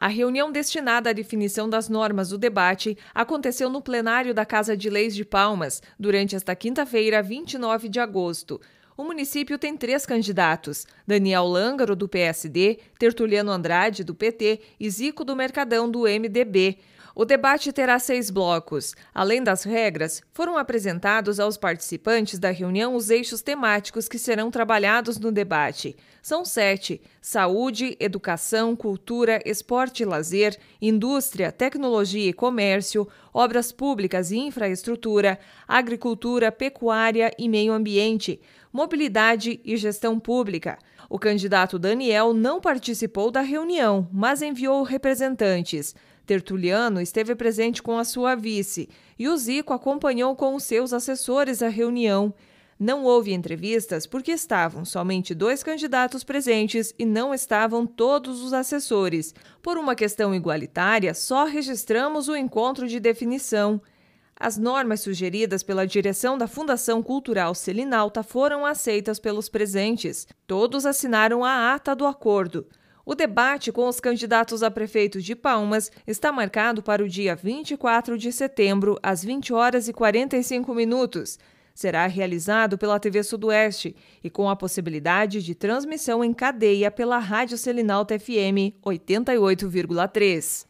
A reunião destinada à definição das normas do debate aconteceu no plenário da Casa de Leis de Palmas, durante esta quinta-feira, 29 de agosto. O município tem três candidatos: Daniel Lângaro, do PSD, Tertuliano Andrade, do PT e Zico do Mercadão, do MDB. O debate terá seis blocos. Além das regras, foram apresentados aos participantes da reunião os eixos temáticos que serão trabalhados no debate. São sete: saúde, educação, cultura, esporte e lazer, indústria, tecnologia e comércio, obras públicas e infraestrutura, agricultura, pecuária e meio ambiente, mobilidade e gestão pública. O candidato Daniel não participou da reunião, mas enviou representantes. Tertuliano esteve presente com a sua vice e o Zico acompanhou com os seus assessores a reunião. Não houve entrevistas porque estavam somente dois candidatos presentes e não estavam todos os assessores. Por uma questão igualitária, só registramos o encontro de definição. As normas sugeridas pela direção da Fundação Cultural Selinalta foram aceitas pelos presentes. Todos assinaram a ata do acordo. O debate com os candidatos a prefeito de Palmas está marcado para o dia 24 de setembro, às 20 horas e 45 minutos. Será realizado pela TV Sudoeste e com a possibilidade de transmissão em cadeia pela Rádio Selinalta FM 88,3.